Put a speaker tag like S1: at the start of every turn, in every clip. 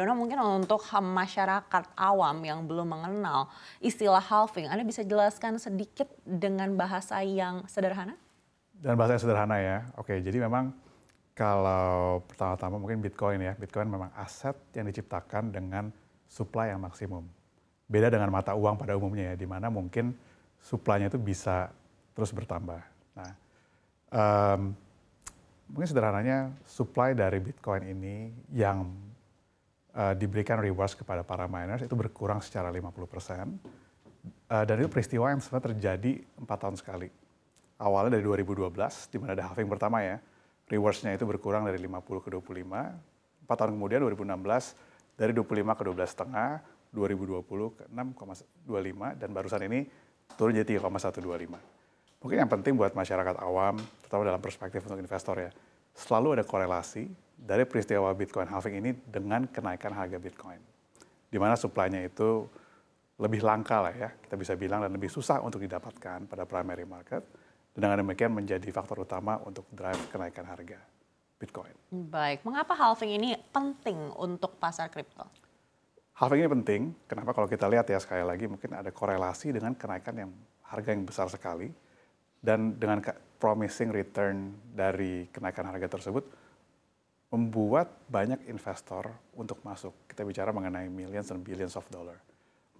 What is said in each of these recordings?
S1: Dona mungkin untuk masyarakat awam yang belum mengenal istilah halving, Anda bisa jelaskan sedikit dengan bahasa yang sederhana?
S2: Dan bahasa yang sederhana ya. Oke, jadi memang kalau pertama-tama mungkin Bitcoin ya. Bitcoin memang aset yang diciptakan dengan supply yang maksimum. Beda dengan mata uang pada umumnya ya, di mana mungkin supply-nya itu bisa terus bertambah. Nah, um, mungkin sederhananya supply dari Bitcoin ini yang uh, diberikan rewards kepada para miners itu berkurang secara 50 persen. Uh, dan itu peristiwa yang sebenarnya terjadi empat tahun sekali. Awalnya dari 2012, di mana ada halving pertama ya, rewards-nya itu berkurang dari 50 ke 25. Empat tahun kemudian 2016 dari 25 ke belas setengah, 2020 ke 6,25 dan barusan ini turun jadi 3,125. Mungkin yang penting buat masyarakat awam, terutama dalam perspektif untuk investor ya, selalu ada korelasi dari peristiwa Bitcoin halving ini dengan kenaikan harga Bitcoin. Di mana suplainya itu lebih langka lah ya, kita bisa bilang dan lebih susah untuk didapatkan pada primary market. Dan dengan demikian menjadi faktor utama untuk drive kenaikan harga Bitcoin.
S1: Baik, mengapa halving ini penting untuk pasar kripto?
S2: Halving ini penting, kenapa kalau kita lihat ya sekali lagi mungkin ada korelasi dengan kenaikan yang harga yang besar sekali dan dengan promising return dari kenaikan harga tersebut membuat banyak investor untuk masuk. Kita bicara mengenai millions and billions of dollar.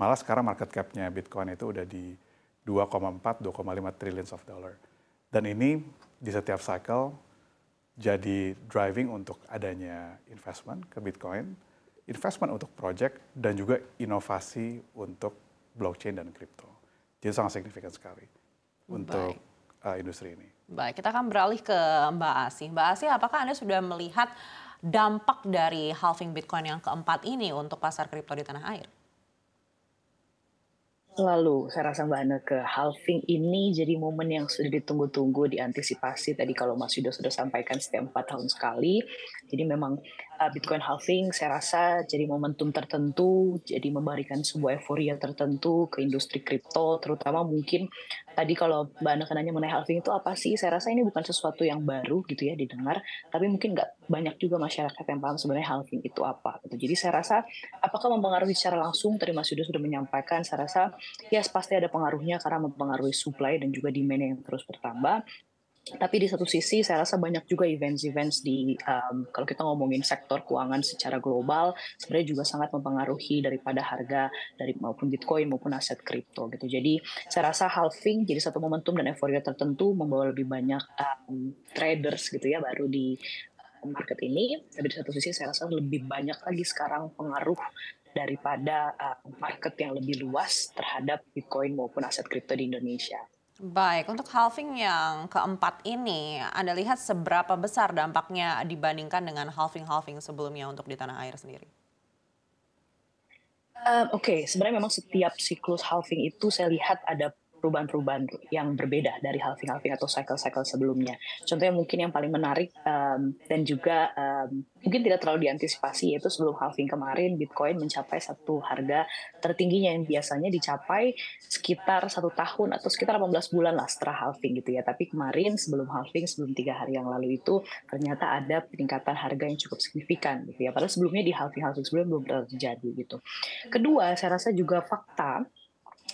S2: Malah sekarang market cap-nya Bitcoin itu udah di 2,4 2,5 trillions of dollar. Dan ini di setiap cycle jadi driving untuk adanya investment ke Bitcoin, investment untuk project dan juga inovasi untuk blockchain dan crypto. Jadi sangat signifikan sekali untuk uh, industri ini.
S1: Baik, kita akan beralih ke Mbak Asi. Mbak Asi, apakah Anda sudah melihat dampak dari halving Bitcoin yang keempat ini untuk pasar kripto di tanah air?
S3: Lalu, saya rasa Mbak anda ke halving ini jadi momen yang sudah ditunggu-tunggu, diantisipasi. Tadi kalau Mas Yudo sudah sampaikan setiap 4 tahun sekali. Jadi memang Uh, Bitcoin halving saya rasa jadi momentum tertentu, jadi memberikan sebuah euforia tertentu ke industri kripto, terutama mungkin tadi kalau Mbak Ana nanya mengenai halving itu apa sih, saya rasa ini bukan sesuatu yang baru gitu ya didengar, tapi mungkin nggak banyak juga masyarakat yang paham sebenarnya halving itu apa. Gitu. Jadi saya rasa apakah mempengaruhi secara langsung, tadi Mas Yudha sudah menyampaikan, saya rasa ya yes, pasti ada pengaruhnya karena mempengaruhi supply dan juga demand yang terus bertambah, tapi di satu sisi saya rasa banyak juga events-events di um, kalau kita ngomongin sektor keuangan secara global sebenarnya juga sangat mempengaruhi daripada harga dari maupun Bitcoin maupun aset kripto gitu. Jadi saya rasa halving jadi satu momentum dan euforia tertentu membawa lebih banyak um, traders gitu ya baru di uh, market ini. Tapi di satu sisi saya rasa lebih banyak lagi sekarang pengaruh daripada uh, market yang lebih luas terhadap Bitcoin maupun aset kripto di Indonesia.
S1: Baik, untuk halving yang keempat ini, Anda lihat seberapa besar dampaknya dibandingkan dengan halving-halving sebelumnya untuk di tanah air sendiri?
S3: Um, Oke, okay. sebenarnya memang setiap siklus halving itu saya lihat ada perubahan-perubahan yang berbeda dari halving-halving atau cycle-cycle sebelumnya. Contohnya mungkin yang paling menarik um, dan juga um, mungkin tidak terlalu diantisipasi yaitu sebelum halving kemarin Bitcoin mencapai satu harga tertingginya yang biasanya dicapai sekitar satu tahun atau sekitar 18 bulan lah setelah halving gitu ya. Tapi kemarin sebelum halving sebelum tiga hari yang lalu itu ternyata ada peningkatan harga yang cukup signifikan gitu ya. Padahal sebelumnya di halving-halving sebelumnya belum terjadi gitu. Kedua, saya rasa juga fakta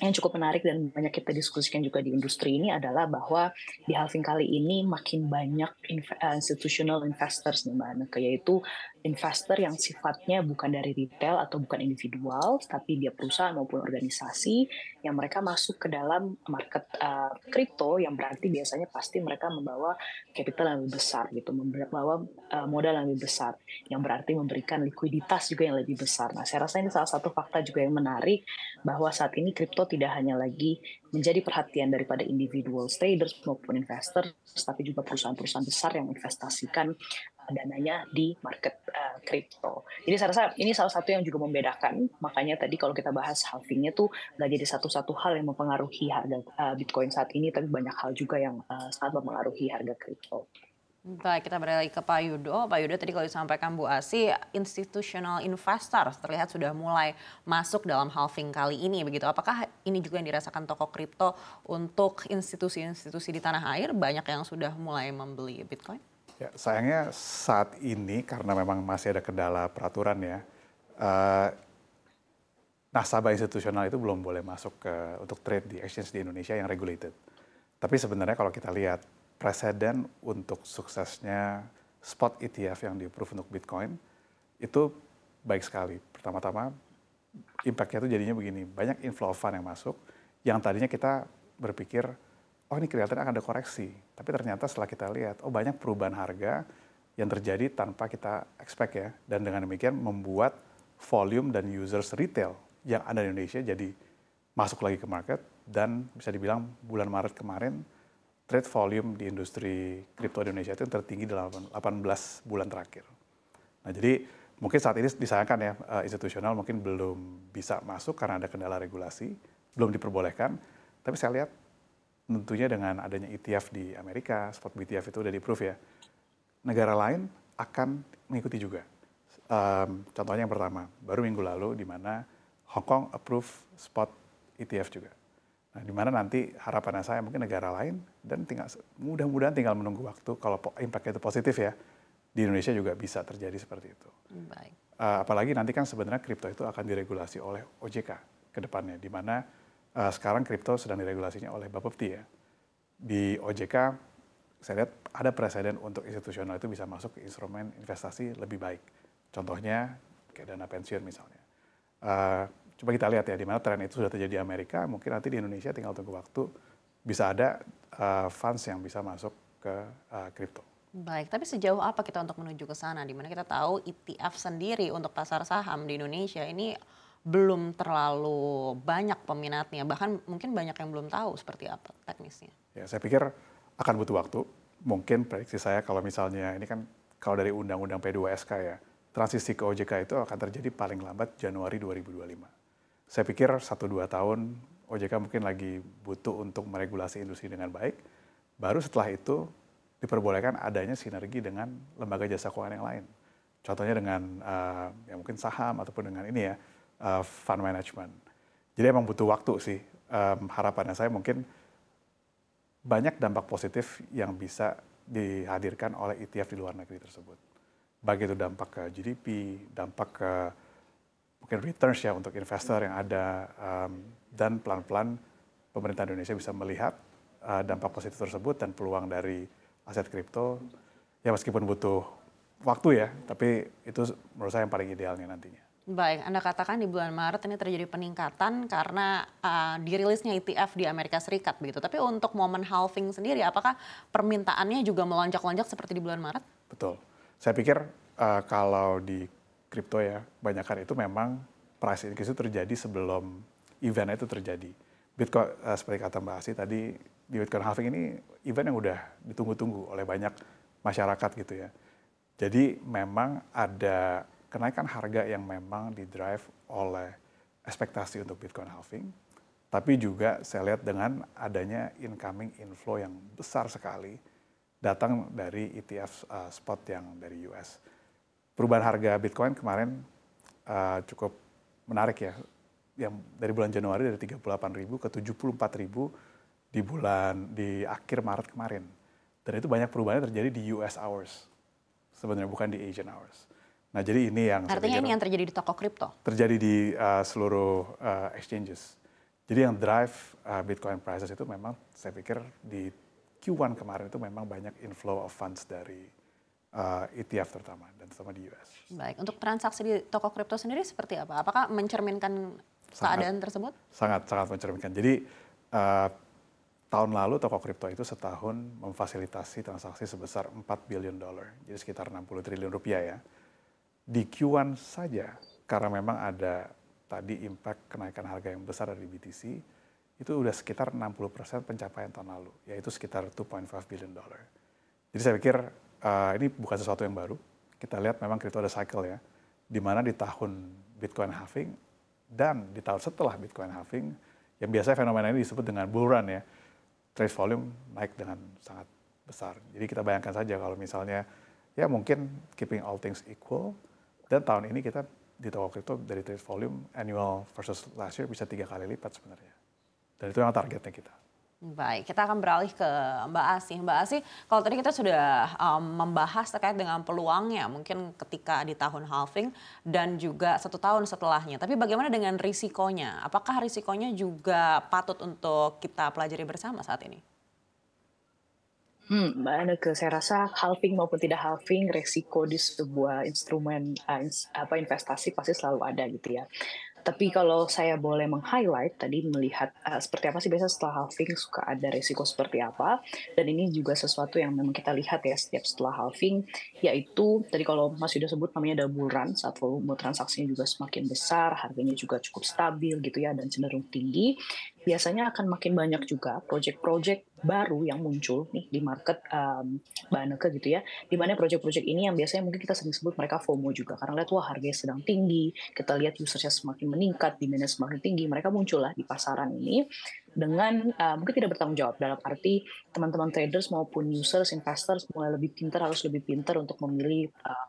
S3: yang cukup menarik dan banyak kita diskusikan juga di industri ini adalah bahwa di halving kali ini makin banyak eh, institutional investors nih mbak yaitu investor yang sifatnya bukan dari retail atau bukan individual, tapi dia perusahaan maupun organisasi yang mereka masuk ke dalam market eh, kripto, uh, yang berarti biasanya pasti mereka membawa capital yang lebih besar gitu, membawa uh, modal yang lebih besar, yang berarti memberikan likuiditas juga yang lebih besar. Nah, saya rasa ini salah satu fakta juga yang menarik bahwa saat ini kripto tidak hanya lagi menjadi perhatian daripada individual traders maupun investor, tapi juga perusahaan-perusahaan besar yang investasikan dananya di market uh, eh, kripto. Jadi saya rasa ini salah satu yang juga membedakan. Makanya tadi kalau kita bahas halvingnya tuh nggak jadi satu-satu hal yang mempengaruhi harga uh, Bitcoin saat ini, tapi banyak hal juga yang uh, sangat mempengaruhi harga kripto.
S1: Baik, kita beralih ke Pak Yudo. Pak Yudo tadi kalau disampaikan Bu Asi, institutional investor terlihat sudah mulai masuk dalam halving kali ini begitu. Apakah ini juga yang dirasakan toko kripto untuk institusi-institusi di tanah air banyak yang sudah mulai membeli Bitcoin?
S2: Ya, sayangnya saat ini karena memang masih ada kendala peraturan ya, uh, nasabah institusional itu belum boleh masuk ke untuk trade di exchange di Indonesia yang regulated. Tapi sebenarnya kalau kita lihat presiden untuk suksesnya spot ETF yang di approve untuk Bitcoin itu baik sekali. Pertama-tama impact-nya itu jadinya begini, banyak inflow fund yang masuk yang tadinya kita berpikir oh ini kelihatan akan ada koreksi. Tapi ternyata setelah kita lihat, oh banyak perubahan harga yang terjadi tanpa kita expect ya. Dan dengan demikian membuat volume dan users retail yang ada di Indonesia jadi masuk lagi ke market. Dan bisa dibilang bulan Maret kemarin, trade volume di industri kripto di Indonesia itu tertinggi dalam 18 bulan terakhir. Nah jadi mungkin saat ini disayangkan ya, eh, institusional mungkin belum bisa masuk karena ada kendala regulasi, belum diperbolehkan. Tapi saya lihat tentunya dengan adanya ETF di Amerika, spot ETF itu udah di-approve ya, negara lain akan mengikuti juga. Um, contohnya yang pertama, baru minggu lalu di mana Hong Kong approve spot ETF juga. Nah, di mana nanti harapan saya mungkin negara lain dan tinggal mudah-mudahan tinggal menunggu waktu kalau impact itu positif ya di Indonesia juga bisa terjadi seperti itu. Baik. Uh, apalagi nanti kan sebenarnya kripto itu akan diregulasi oleh OJK ke depannya, di mana uh, sekarang kripto sedang diregulasinya oleh Bapepti ya. Di OJK saya lihat ada presiden untuk institusional itu bisa masuk ke instrumen investasi lebih baik. Contohnya kayak dana pensiun misalnya. Uh, coba kita lihat ya di mana tren itu sudah terjadi di Amerika, mungkin nanti di Indonesia tinggal tunggu waktu bisa ada uh, funds yang bisa masuk ke kripto. Uh,
S1: Baik, tapi sejauh apa kita untuk menuju ke sana? di mana kita tahu ETF sendiri untuk pasar saham di Indonesia ini belum terlalu banyak peminatnya, bahkan mungkin banyak yang belum tahu seperti apa teknisnya.
S2: Ya, saya pikir akan butuh waktu. Mungkin prediksi saya kalau misalnya ini kan kalau dari undang-undang P2SK ya, transisi ke OJK itu akan terjadi paling lambat Januari 2025. Saya pikir 1 2 tahun OJK mungkin lagi butuh untuk meregulasi industri dengan baik. Baru setelah itu diperbolehkan adanya sinergi dengan lembaga jasa keuangan yang lain. Contohnya dengan uh, ya mungkin saham ataupun dengan ini ya, uh, fund management. Jadi emang butuh waktu sih. Um, harapannya saya mungkin banyak dampak positif yang bisa dihadirkan oleh ETF di luar negeri tersebut. Bagi itu dampak ke GDP, dampak ke mungkin returns ya untuk investor yang ada, um, dan pelan-pelan pemerintah Indonesia bisa melihat uh, dampak positif tersebut dan peluang dari aset kripto. Ya meskipun butuh waktu ya, tapi itu menurut saya yang paling idealnya nantinya.
S1: Baik, Anda katakan di bulan Maret ini terjadi peningkatan karena uh, dirilisnya ETF di Amerika Serikat begitu. Tapi untuk momen halving sendiri, apakah permintaannya juga melonjak-lonjak seperti di bulan Maret?
S2: Betul. Saya pikir uh, kalau di kripto ya, banyakkan itu memang price increase itu terjadi sebelum event itu terjadi. Bitcoin, uh, seperti kata Mbak Asi tadi, di Bitcoin halving ini event yang udah ditunggu-tunggu oleh banyak masyarakat gitu ya. Jadi memang ada kenaikan harga yang memang didrive oleh ekspektasi untuk Bitcoin halving, tapi juga saya lihat dengan adanya incoming inflow yang besar sekali datang dari ETF uh, eh, spot yang dari US. Perubahan harga Bitcoin kemarin uh, cukup menarik ya. Yang dari bulan Januari dari 38.000 ke 74.000 di bulan di akhir Maret kemarin. Dan itu banyak perubahan terjadi di US hours. Sebenarnya bukan di Asian hours. Nah, jadi ini yang artinya ini
S1: yang terjadi di toko kripto.
S2: Terjadi di uh, seluruh uh, exchanges. Jadi yang drive uh, Bitcoin prices itu memang saya pikir di Q1 kemarin itu memang banyak inflow of funds dari uh, ETF terutama dan terutama di US.
S1: Baik, untuk transaksi di toko kripto sendiri seperti apa? Apakah mencerminkan sangat, keadaan tersebut?
S2: Sangat sangat mencerminkan. Jadi uh, tahun lalu toko kripto itu setahun memfasilitasi transaksi sebesar 4 billion dollar. Jadi sekitar 60 triliun rupiah ya di Q1 saja, karena memang ada tadi impact kenaikan harga yang besar dari BTC, itu udah sekitar 60% pencapaian tahun lalu, yaitu sekitar 2.5 billion dollar. Jadi saya pikir uh, ini bukan sesuatu yang baru. Kita lihat memang kripto ada cycle ya, di mana di tahun Bitcoin halving dan di tahun setelah Bitcoin halving, yang biasanya fenomena ini disebut dengan bull run ya, trade volume naik dengan sangat besar. Jadi kita bayangkan saja kalau misalnya ya mungkin keeping all things equal, dan tahun ini kita di toko kripto dari trade volume annual versus last year bisa tiga kali lipat sebenarnya. Dan itu yang targetnya
S1: kita. Baik, kita akan beralih ke Mbak Asih. Mbak Asih, kalau tadi kita sudah um, membahas terkait dengan peluangnya mungkin ketika di tahun halving dan juga satu tahun setelahnya. Tapi bagaimana dengan risikonya? Apakah risikonya juga patut untuk kita pelajari bersama saat ini?
S3: Hmm, Mbak Anneke, saya rasa halving maupun tidak halving resiko di sebuah instrumen eh, apa investasi pasti selalu ada gitu ya. Tapi kalau saya boleh meng-highlight tadi melihat uh, seperti apa sih biasa setelah halving suka ada resiko seperti apa dan ini juga sesuatu yang memang kita lihat ya setiap setelah halving yaitu tadi kalau Mas sudah sebut namanya double run saat volume transaksinya juga semakin besar, harganya juga cukup stabil gitu ya dan cenderung tinggi biasanya akan makin banyak juga project-project baru yang muncul nih di market um, Baneke gitu ya. di mana project-project ini yang biasanya mungkin kita sering sebut mereka FOMO juga karena lihat wah harganya sedang tinggi, kita lihat usernya semakin meningkat, demandnya semakin tinggi, mereka muncul lah di pasaran ini dengan uh, mungkin tidak bertanggung jawab dalam arti teman-teman traders maupun users, investors mulai lebih pintar harus lebih pintar untuk memilih uh,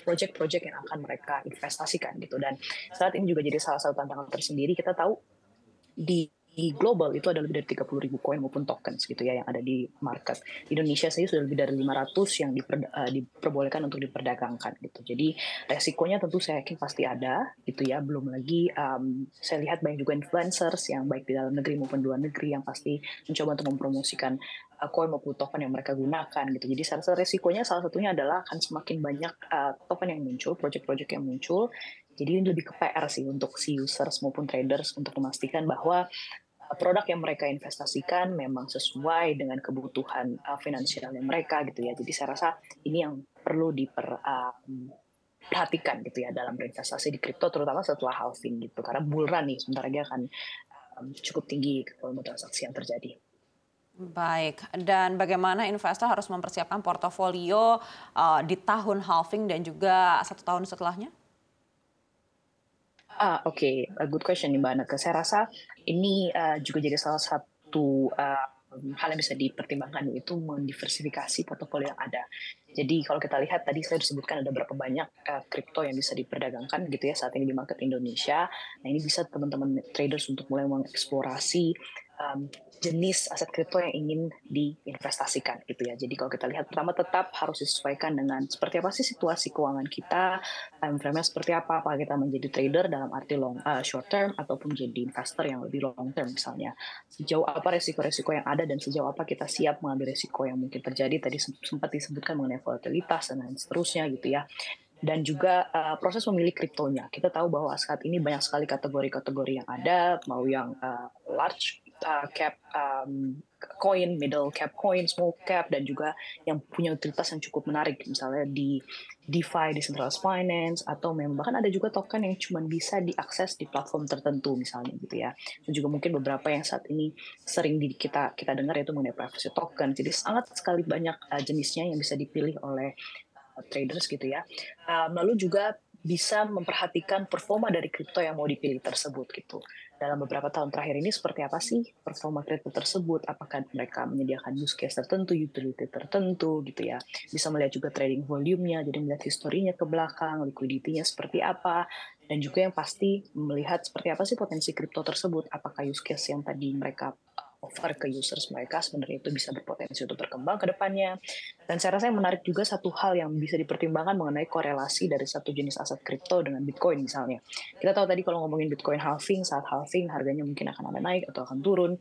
S3: project-project yang akan mereka investasikan gitu dan saat ini juga jadi salah satu tantangan tersendiri kita tahu di di global itu ada lebih dari 30 ribu koin maupun tokens gitu ya yang ada di market. Indonesia saya sudah lebih dari 500 yang eh, diperbolehkan untuk diperdagangkan gitu. Jadi resikonya tentu saya yakin pasti ada gitu ya. Belum lagi um, saya lihat banyak juga influencers yang baik di dalam negeri maupun luar negeri yang pasti mencoba untuk mempromosikan koin eh, maupun token yang mereka gunakan gitu. Jadi salah satu resikonya salah satunya adalah akan semakin banyak uh, token yang muncul, project-project yang muncul jadi ini lebih ke PR sih untuk si users maupun traders untuk memastikan bahwa produk yang mereka investasikan memang sesuai dengan kebutuhan uh, finansialnya mereka gitu ya. Jadi saya rasa ini yang perlu
S1: diperhatikan
S3: um, gitu ya dalam investasi di kripto terutama setelah halving gitu karena bull run nih sebentar lagi akan um, cukup tinggi volume transaksi
S1: yang terjadi. Baik, dan bagaimana investor harus mempersiapkan portofolio uh, di tahun halving dan juga satu tahun setelahnya?
S3: Ah, oke, okay. Gitu. good question nih Mbak Anaka. Saya rasa ini uh, juga jadi salah satu uh, hal yang bisa dipertimbangkan yaitu mendiversifikasi portofolio yang ada. Jadi kalau kita lihat tadi saya disebutkan ada berapa banyak eh, kripto uh, yang bisa diperdagangkan gitu ya saat ini di market Indonesia. Nah ini bisa teman-teman traders untuk mulai mengeksplorasi um, jenis aset kripto yang ingin diinvestasikan gitu ya. Jadi kalau kita lihat pertama tetap harus disesuaikan dengan seperti apa sih situasi keuangan kita, time frame-nya seperti apa, apakah kita menjadi trader dalam arti long uh, short term ataupun jadi investor yang lebih long term misalnya. Sejauh apa resiko-resiko yang ada dan sejauh apa kita siap mengambil resiko yang mungkin terjadi tadi sempat disebutkan mengenai volatilitas dan lain seterusnya gitu ya dan juga uh, proses memilih kriptonya. Kita tahu bahwa saat ini banyak sekali kategori-kategori yang ada, mau yang uh, large uh, cap um, coin, middle cap coin, small cap, dan juga yang punya utilitas yang cukup menarik, misalnya di DeFi, decentralized finance, atau memang bahkan ada juga token yang cuma bisa diakses di platform tertentu misalnya gitu ya. Dan juga mungkin beberapa yang saat ini sering di, kita kita dengar yaitu mengenai privacy token. Jadi sangat sekali banyak uh, jenisnya yang bisa dipilih oleh uh, traders gitu ya. Uh, lalu juga bisa memperhatikan performa dari kripto yang mau dipilih tersebut gitu dalam beberapa tahun terakhir ini seperti apa sih performa kripto tersebut? Apakah mereka menyediakan use case tertentu, utility tertentu gitu ya? Bisa melihat juga trading volume-nya, jadi melihat historinya ke belakang, liquidity-nya seperti apa, dan juga yang pasti melihat seperti apa sih potensi kripto tersebut, apakah use case yang tadi mereka over ke users mereka sebenarnya itu bisa berpotensi untuk berkembang ke depannya. Dan saya rasa yang menarik juga satu hal yang bisa dipertimbangkan mengenai korelasi dari satu jenis aset kripto dengan Bitcoin misalnya. Kita tahu tadi kalau ngomongin Bitcoin halving, saat halving harganya mungkin akan ada naik atau akan turun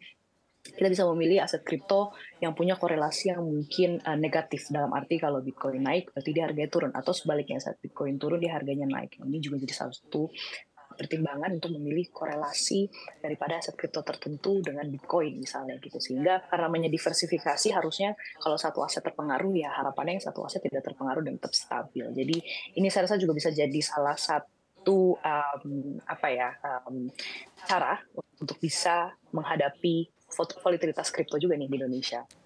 S3: kita bisa memilih aset kripto yang punya korelasi yang mungkin eh, negatif dalam arti kalau Bitcoin naik berarti dia harganya turun atau sebaliknya saat Bitcoin turun dia harganya naik ini juga jadi salah satu pertimbangan untuk memilih korelasi daripada aset kripto tertentu dengan Bitcoin misalnya gitu sehingga karena namanya diversifikasi harusnya kalau satu aset terpengaruh ya harapannya yang satu aset tidak terpengaruh dan tetap stabil jadi ini saya rasa juga bisa jadi salah satu um, apa ya um, cara untuk bisa menghadapi volatilitas kripto juga nih di Indonesia.